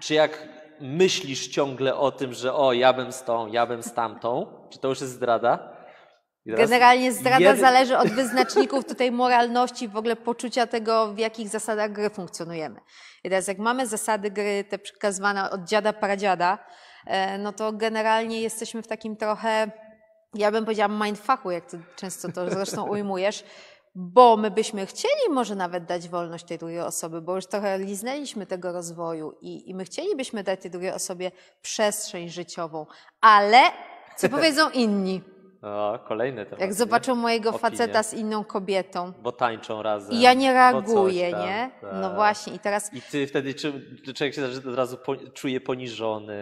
Czy jak myślisz ciągle o tym, że o, ja bym z tą, ja bym z tamtą, czy to już jest zdrada? Generalnie zdrada jeden... zależy od wyznaczników tutaj moralności, w ogóle poczucia tego, w jakich zasadach gry funkcjonujemy. I teraz jak mamy zasady gry, te przekazywane tak od dziada, pradziada, e, no to generalnie jesteśmy w takim trochę, ja bym powiedziała mindfucku, jak ty często to zresztą ujmujesz, bo my byśmy chcieli może nawet dać wolność tej drugiej osoby, bo już trochę liznęliśmy tego rozwoju i, i my chcielibyśmy dać tej drugiej osobie przestrzeń życiową, ale co powiedzą inni? O, kolejny temat. Jak zobaczą nie? mojego Opinie. faceta z inną kobietą. Bo tańczą razem. I ja nie reaguję, tam, nie? No tak. No właśnie, i teraz. I ty wtedy czy, człowiek się od razu czuję czuje poniżony.